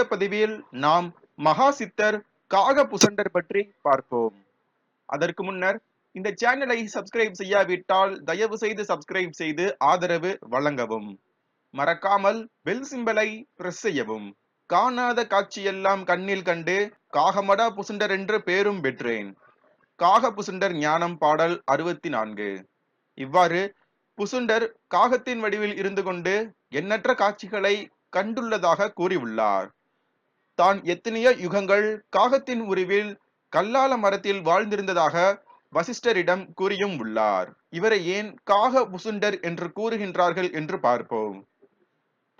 இன்றைய பதிவில் நாம் மகா சித்தர் காக புசண்டர் பற்றி பார்ப்போம் அதற்கு முன்னர் இந்த சேனலை சப்ஸ்கிரைப் செய்யாவிட்டால் தயவு செய்து சப்ஸ்கிரைப் செய்து ஆதரவு வழங்கவும் மறக்காமல் பெல் சிம்பலை பிரஸ் செய்யவும் காணாத காட்சியெல்லாம் கண்ணில் கண்டு காகமடா புசுண்டர் என்று பேரும் பெற்றேன் காக புசுண்டர் ஞானம் பாடல் அறுபத்தி நான்கு இவ்வாறு புசுண்டர் காகத்தின் வடிவில் இருந்து கொண்டு எண்ணற்ற காட்சிகளை கண்டுள்ளதாக கூறியுள்ளார் தான் எத்தனையோ யுகங்கள் காகத்தின் உருவில் கல்லால மரத்தில் வாழ்ந்திருந்ததாக வசிஷ்டரிடம் கூறியும் உள்ளார் இவரை ஏன் காக புசுண்டர் என்று கூறுகின்றார்கள் என்று பார்ப்போம்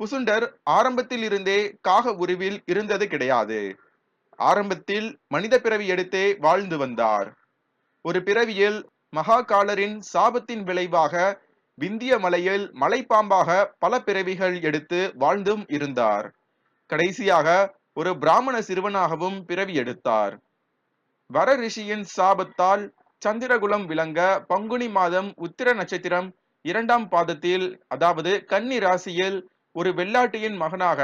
புசுண்டர் ஆரம்பத்தில் இருந்தே காக உருவில் இருந்தது கிடையாது ஆரம்பத்தில் மனித பிறவி எடுத்தே வாழ்ந்து வந்தார் ஒரு பிறவியில் மகாகாலரின் சாபத்தின் விளைவாக விந்திய மலையில் மலைப்பாம்பாக பல பிறவிகள் எடுத்து வாழ்ந்தும் இருந்தார் கடைசியாக ஒரு பிராமண சிறுவனாகவும் பிறவி எடுத்தார் வர ரிஷியின் சாபத்தால் சந்திரகுலம் விளங்க பங்குனி மாதம் உத்திர நட்சத்திரம் இரண்டாம் பாதத்தில் அதாவது கன்னி ராசியில் ஒரு வெள்ளாட்டியின் மகனாக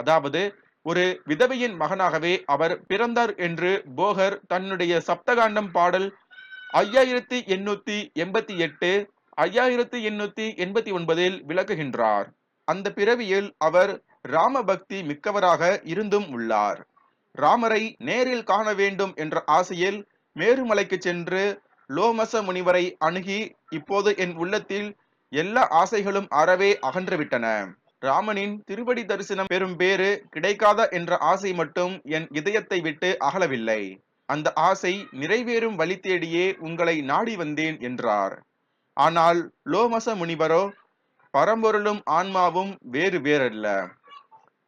அதாவது ஒரு விதவையின் மகனாகவே அவர் பிறந்தார் என்று போகர் தன்னுடைய சப்தகாண்டம் பாடல் ஐயாயிரத்தி எண்ணூத்தி எண்பத்தி எட்டு ஐயாயிரத்தி எண்ணூத்தி எண்பத்தி ஒன்பதில் விளக்குகின்றார் அந்த பிறவியில் அவர் ராமபக்தி மிக்கவராக இருந்தும் உள்ளார் ராமரை நேரில் காண வேண்டும் என்ற ஆசையில் மேருமலைக்கு சென்று லோமச முனிவரை அணுகி இப்போது என் உள்ளத்தில் எல்லா ஆசைகளும் அறவே அகன்றுவிட்டன ராமனின் திருவடி தரிசனம் பெறும் பேறு கிடைக்காத என்ற ஆசை மட்டும் என் இதயத்தை விட்டு அகலவில்லை அந்த ஆசை நிறைவேறும் வழி தேடியே உங்களை நாடி வந்தேன் என்றார் ஆனால் லோமச முனிவரோ பரம்பொருளும் ஆன்மாவும் வேறு வேறல்ல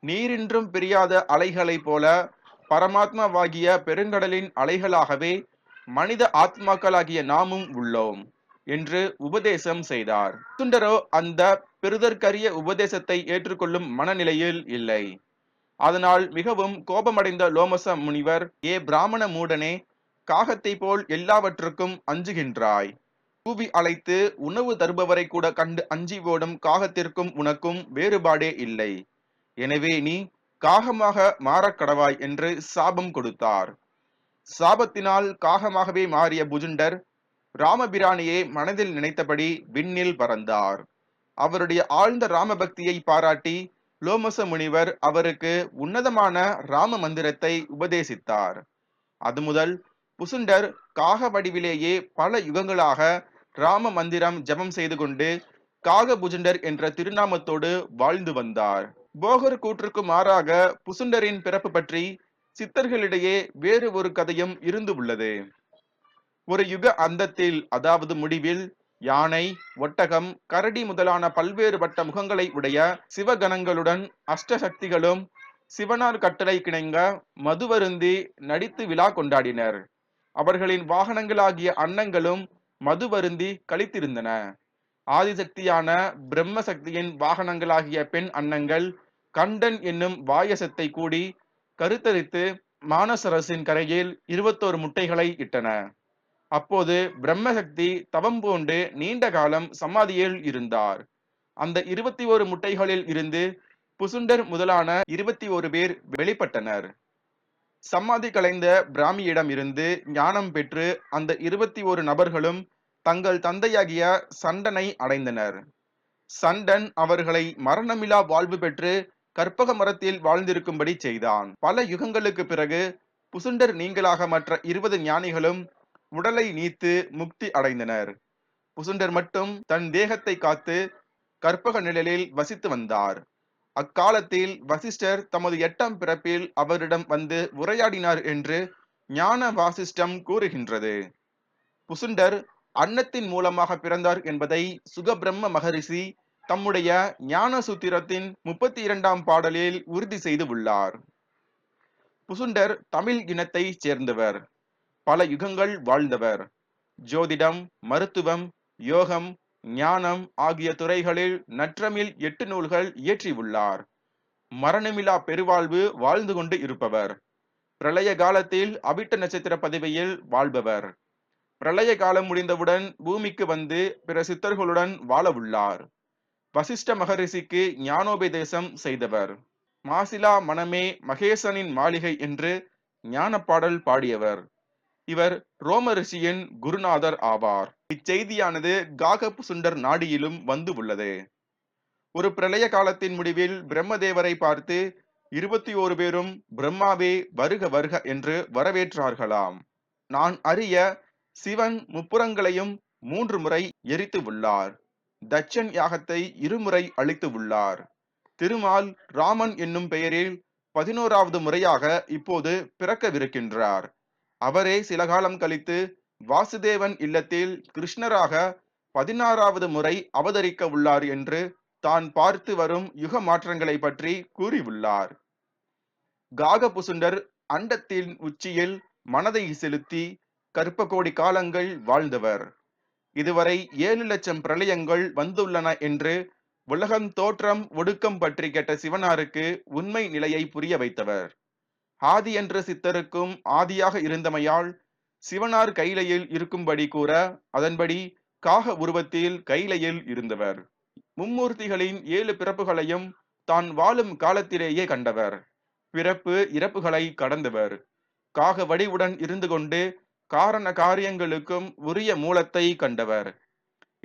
நீரின்றும் பிரியாத அலைகளைப் போல பரமாத்மாவாகிய பெருங்கடலின் அலைகளாகவே மனித ஆத்மாக்களாகிய நாமும் உள்ளோம் என்று உபதேசம் செய்தார் சுந்தரோ அந்த பெருதற்கரிய உபதேசத்தை ஏற்றுக்கொள்ளும் மனநிலையில் இல்லை அதனால் மிகவும் கோபமடைந்த லோமச முனிவர் ஏ பிராமண மூடனே காகத்தை போல் எல்லாவற்றுக்கும் அஞ்சுகின்றாய் கூவி அழைத்து உணவு தருபவரை கூட கண்டு அஞ்சி ஓடும் காகத்திற்கும் உனக்கும் வேறுபாடே இல்லை எனவே நீ காகமாக மாறக்கடவாய் என்று சாபம் கொடுத்தார் சாபத்தினால் காகமாகவே மாறிய புஜுண்டர் ராமபிரானியை மனதில் நினைத்தபடி விண்ணில் பறந்தார் அவருடைய ஆழ்ந்த ராமபக்தியை பாராட்டி லோமச முனிவர் அவருக்கு உன்னதமான ராம மந்திரத்தை உபதேசித்தார் அது முதல் புசுண்டர் காக வடிவிலேயே பல யுகங்களாக ராம மந்திரம் ஜபம் செய்து கொண்டு காக புஜுண்டர் என்ற திருநாமத்தோடு வாழ்ந்து வந்தார் போகர் கூற்றுக்கு மாறாக புசுண்டரின் பிறப்பு பற்றி சித்தர்களிடையே வேறு ஒரு கதையும் இருந்து உள்ளது ஒரு யுக அந்தத்தில் அதாவது முடிவில் யானை ஒட்டகம் கரடி முதலான பல்வேறுபட்ட முகங்களை உடைய சிவகணங்களுடன் அஷ்டசக்திகளும் சிவனார் கட்டளை கிணங்க மதுவருந்தி நடித்து விழா கொண்டாடினர் அவர்களின் வாகனங்களாகிய அன்னங்களும் மதுவருந்தி கழித்திருந்தன ஆதிசக்தியான பிரம்ம சக்தியின் வாகனங்களாகிய பெண் அன்னங்கள் கண்டன் என்னும் வாயசத்தை கூடி கருத்தரித்து மானசரசின் கரையில் இருபத்தோரு முட்டைகளை இட்டன அப்போது பிரம்மசக்தி தவம் போன்று நீண்ட காலம் சமாதியில் இருந்தார் அந்த இருபத்தி ஒரு முட்டைகளில் இருந்து புசுண்டர் முதலான இருபத்தி ஒரு பேர் வெளிப்பட்டனர் சமாதி கலைந்த பிராமியிடம் இருந்து ஞானம் பெற்று அந்த இருபத்தி ஒரு நபர்களும் தங்கள் தந்தையாகிய சண்டனை அடைந்தனர் சண்டன் அவர்களை மரணமிலா வாழ்வு பெற்று கற்பக மரத்தில் வாழ்ந்திருக்கும்படி செய்தான் பல யுகங்களுக்கு பிறகு புசுண்டர் நீங்களாக மற்ற இருபது ஞானிகளும் உடலை நீத்து முக்தி அடைந்தனர் புசுண்டர் மட்டும் தன் தேகத்தை காத்து கற்பக நிழலில் வசித்து வந்தார் அக்காலத்தில் வசிஷ்டர் தமது எட்டாம் பிறப்பில் அவரிடம் வந்து உரையாடினார் என்று ஞான வாசிஷ்டம் கூறுகின்றது புசுண்டர் அன்னத்தின் மூலமாக பிறந்தார் என்பதை சுகபிரம்ம மகரிஷி தம்முடைய ஞான சூத்திரத்தின் முப்பத்தி இரண்டாம் பாடலில் உறுதி செய்து உள்ளார் புசுண்டர் தமிழ் இனத்தை சேர்ந்தவர் பல யுகங்கள் வாழ்ந்தவர் ஜோதிடம் மருத்துவம் யோகம் ஞானம் ஆகிய துறைகளில் நற்றமில் எட்டு நூல்கள் இயற்றியுள்ளார் மரணமிலா பெருவாழ்வு வாழ்ந்து கொண்டு இருப்பவர் பிரளய காலத்தில் அபிட்ட நட்சத்திர பதவியில் வாழ்பவர் பிரளய காலம் முடிந்தவுடன் பூமிக்கு வந்து பிற சித்தர்களுடன் வாழவுள்ளார் வசிஷ்ட மகரிஷிக்கு ஞானோபதேசம் செய்தவர் மாசிலா மனமே மகேசனின் மாளிகை என்று ஞான பாடல் பாடியவர் இவர் ரோம ரிஷியின் குருநாதர் ஆவார் இச்செய்தியானது காகப் சுண்டர் நாடியிலும் வந்து உள்ளது ஒரு பிரளய காலத்தின் முடிவில் பிரம்மதேவரை பார்த்து இருபத்தி ஓரு பேரும் பிரம்மாவே வருக வருக என்று வரவேற்றார்களாம் நான் அறிய சிவன் முப்புறங்களையும் மூன்று முறை எரித்து உள்ளார் தட்சன் யாகத்தை இருமுறை அழித்து உள்ளார் திருமால் ராமன் என்னும் பெயரில் பதினோராவது முறையாக இப்போது பிறக்கவிருக்கின்றார் அவரே சில காலம் கழித்து வாசுதேவன் இல்லத்தில் கிருஷ்ணராக பதினாறாவது முறை அவதரிக்க உள்ளார் என்று தான் பார்த்து வரும் யுக மாற்றங்களை பற்றி கூறியுள்ளார் காகபுசுண்டர் அண்டத்தின் உச்சியில் மனதை செலுத்தி கற்ப கோடி காலங்கள் வாழ்ந்தவர் இதுவரை ஏழு லட்சம் பிரளயங்கள் வந்துள்ளன என்று உலகம் தோற்றம் ஒடுக்கம் பற்றி கேட்ட சிவனாருக்கு உண்மை நிலையை புரிய வைத்தவர் ஆதி என்ற சித்தருக்கும் ஆதியாக இருந்தமையால் சிவனார் கைலையில் இருக்கும்படி கூற அதன்படி காக உருவத்தில் கைலையில் இருந்தவர் மும்மூர்த்திகளின் ஏழு பிறப்புகளையும் தான் வாழும் காலத்திலேயே கண்டவர் பிறப்பு இறப்புகளை கடந்தவர் காக வடிவுடன் இருந்து கொண்டு காரண காரியங்களுக்கும் உரிய மூலத்தை கண்டவர்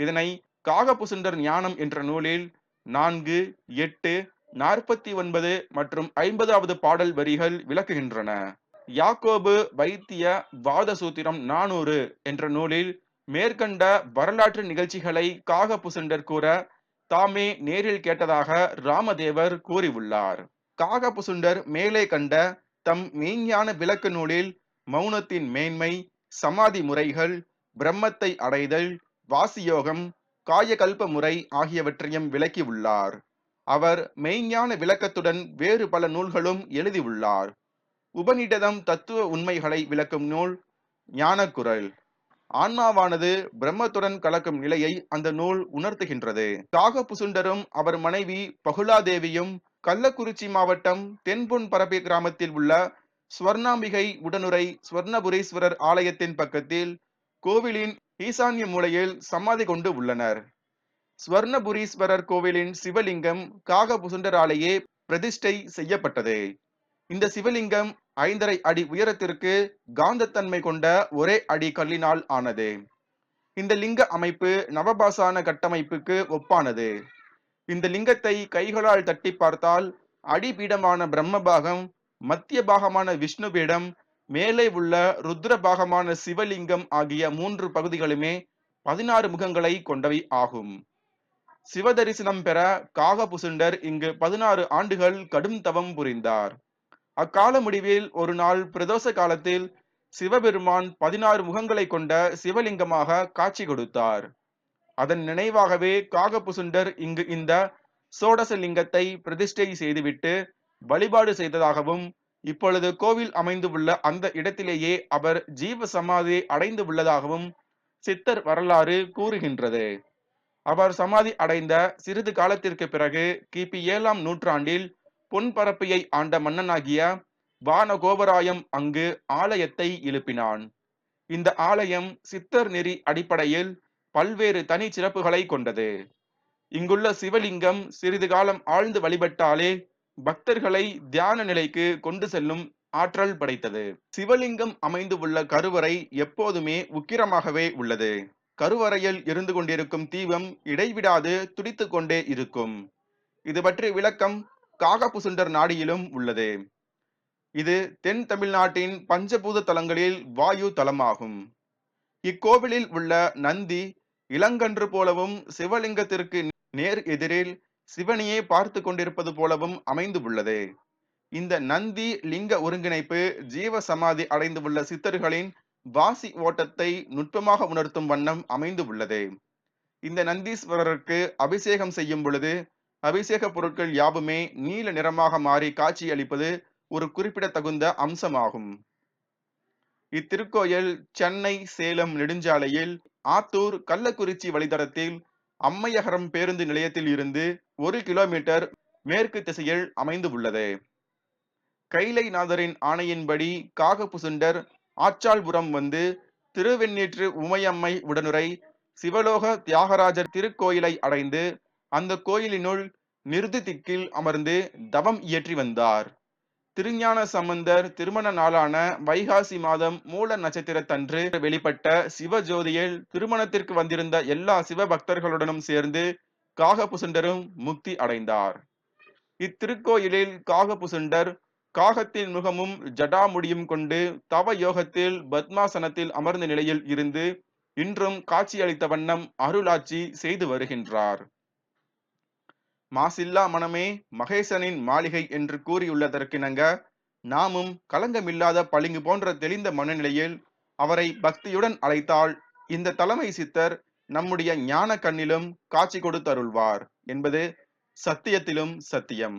இதனை காகபுசுண்டர் ஞானம் என்ற நூலில் நான்கு எட்டு நாற்பத்தி ஒன்பது மற்றும் ஐம்பதாவது பாடல் வரிகள் விளக்குகின்றன யாக்கோபு வைத்திய வாத சூத்திரம் நானூறு என்ற நூலில் மேற்கண்ட வரலாற்று நிகழ்ச்சிகளை காகபுசுண்டர் கூற தாமே நேரில் கேட்டதாக ராமதேவர் கூறியுள்ளார் காகபுசுண்டர் மேலே கண்ட தம் மெய்ஞான விளக்கு நூலில் மௌனத்தின் மேன்மை சமாதி முறைகள் பிரம்மத்தை அடைதல் வாசியோகம் காயகல்ப முறை ஆகியவற்றையும் விளக்கியுள்ளார் அவர் மெய்ஞான விளக்கத்துடன் வேறு பல நூல்களும் எழுதியுள்ளார் உபநிடதம் தத்துவ உண்மைகளை விளக்கும் நூல் ஞானக்குரல் ஆன்மாவானது பிரம்மத்துடன் கலக்கும் நிலையை அந்த நூல் உணர்த்துகின்றது காக புசுண்டரும் அவர் மனைவி பகுலாதேவியும் கள்ளக்குறிச்சி மாவட்டம் தென்பொன் பரப்பி கிராமத்தில் உள்ள ஸ்வர்ணாம்பிகை உடனுரை ஸ்வர்ணபுரீஸ்வரர் ஆலயத்தின் பக்கத்தில் கோவிலின் ஈசான்ய மூலையில் சமாதி கொண்டு உள்ளனர் ஸ்வர்ணபுரீஸ்வரர் கோவிலின் சிவலிங்கம் காகபுசுண்டராலேயே பிரதிஷ்டை செய்யப்பட்டது இந்த சிவலிங்கம் ஐந்தரை அடி உயரத்திற்கு காந்தத்தன்மை கொண்ட ஒரே அடி கல்லினால் ஆனது இந்த லிங்க அமைப்பு நவபாசான கட்டமைப்புக்கு ஒப்பானது இந்த லிங்கத்தை கைகளால் தட்டி பார்த்தால் அடிபீடமான பிரம்மபாகம் மத்திய பாகமான விஷ்ணுபீடம் மேலே உள்ள ருத்ர பாகமான சிவலிங்கம் ஆகிய மூன்று பகுதிகளுமே பதினாறு முகங்களை கொண்டவை ஆகும் சிவதரிசனம் பெற காகபுசுண்டர் இங்கு பதினாறு ஆண்டுகள் கடும் தவம் புரிந்தார் அக்கால முடிவில் ஒரு நாள் பிரதோஷ காலத்தில் சிவபெருமான் பதினாறு முகங்களை கொண்ட சிவலிங்கமாக காட்சி கொடுத்தார் அதன் நினைவாகவே காகபுசுண்டர் இங்கு இந்த சோடசலிங்கத்தை பிரதிஷ்டை செய்துவிட்டு வழிபாடு செய்ததாகவும் இப்பொழுது கோவில் அமைந்துள்ள அந்த இடத்திலேயே அவர் ஜீவ சமாதியை அடைந்து உள்ளதாகவும் சித்தர் வரலாறு கூறுகின்றது அவர் சமாதி அடைந்த சிறிது காலத்திற்கு பிறகு கிபி ஏழாம் நூற்றாண்டில் பரப்பையை ஆண்ட மன்னனாகிய வானகோபராயம் அங்கு ஆலயத்தை எழுப்பினான் இந்த ஆலயம் சித்தர் நெறி அடிப்படையில் பல்வேறு தனி சிறப்புகளை கொண்டது இங்குள்ள சிவலிங்கம் சிறிது காலம் ஆழ்ந்து வழிபட்டாலே பக்தர்களை தியான நிலைக்கு கொண்டு செல்லும் ஆற்றல் படைத்தது சிவலிங்கம் அமைந்து உள்ள கருவறை எப்போதுமே உக்கிரமாகவே உள்ளது கருவறையில் இருந்து கொண்டிருக்கும் தீபம் இடைவிடாது துடித்து கொண்டே இருக்கும் இது பற்றி விளக்கம் காகபுசுண்டர் நாடியிலும் உள்ளது இது தென் தமிழ்நாட்டின் பஞ்சபூத தலங்களில் வாயு தலமாகும் இக்கோவிலில் உள்ள நந்தி இளங்கன்று போலவும் சிவலிங்கத்திற்கு நேர் எதிரில் சிவனையே பார்த்து கொண்டிருப்பது போலவும் அமைந்து உள்ளது இந்த நந்தி லிங்க ஒருங்கிணைப்பு ஜீவ சமாதி அடைந்துள்ள சித்தர்களின் வாசி ஓட்டத்தை நுட்பமாக உணர்த்தும் வண்ணம் அமைந்து உள்ளது இந்த நந்தீஸ்வரருக்கு அபிஷேகம் செய்யும் பொழுது அபிஷேக பொருட்கள் யாவுமே நீல நிறமாக மாறி காட்சியளிப்பது ஒரு குறிப்பிடத்தகுந்த அம்சமாகும் இத்திருக்கோயில் சென்னை சேலம் நெடுஞ்சாலையில் ஆத்தூர் கள்ளக்குறிச்சி வழித்தடத்தில் அம்மையகரம் பேருந்து நிலையத்தில் இருந்து ஒரு கிலோமீட்டர் மேற்கு திசையில் அமைந்து உள்ளது கைலைநாதரின் ஆணையின்படி காகபுசுண்டர் ஆச்சால்புரம் வந்து திருவெண்ணீற்று உமையம்மை உடனுரை சிவலோக தியாகராஜர் திருக்கோயிலை அடைந்து அந்த கோயிலினுள் நிறுதி திக்கில் அமர்ந்து தவம் இயற்றி வந்தார் திருஞான சம்பந்தர் திருமண நாளான வைகாசி மாதம் மூல நட்சத்திரத்தன்று வெளிப்பட்ட சிவஜோதியில் திருமணத்திற்கு வந்திருந்த எல்லா சிவபக்தர்களுடனும் சேர்ந்து காகபுசுண்டரும் முக்தி அடைந்தார் இத்திருக்கோயிலில் காகபுசுண்டர் காகத்தின் முகமும் ஜடாமுடியும் கொண்டு தவ யோகத்தில் பத்மாசனத்தில் அமர்ந்த நிலையில் இருந்து இன்றும் காட்சியளித்த வண்ணம் அருளாட்சி செய்து வருகின்றார் மாசில்லா மனமே மகேசனின் மாளிகை என்று கூறியுள்ளதற்கிணங்க நாமும் கலங்கமில்லாத பளிங்கு போன்ற தெளிந்த மனநிலையில் அவரை பக்தியுடன் அழைத்தால் இந்த தலைமை சித்தர் நம்முடைய ஞான கண்ணிலும் காட்சி கொடுத்தருள்வார் என்பது சத்தியத்திலும் சத்தியம்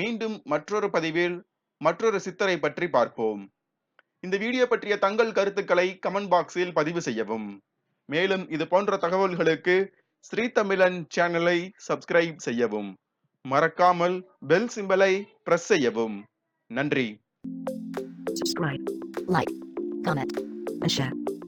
மீண்டும் மற்றொரு பதிவில் மற்றொரு சித்தரை பற்றி பார்ப்போம் இந்த வீடியோ பற்றிய தங்கள் கருத்துக்களை கமெண்ட் பாக்ஸில் பதிவு செய்யவும் மேலும் இது போன்ற தகவல்களுக்கு ஸ்ரீ தமிழன் சேனலை சப்ஸ்கிரைப் செய்யவும் மறக்காமல் பெல் சிம்பலை பிரஸ் செய்யவும் நன்றி Subscribe, like, comment, and share.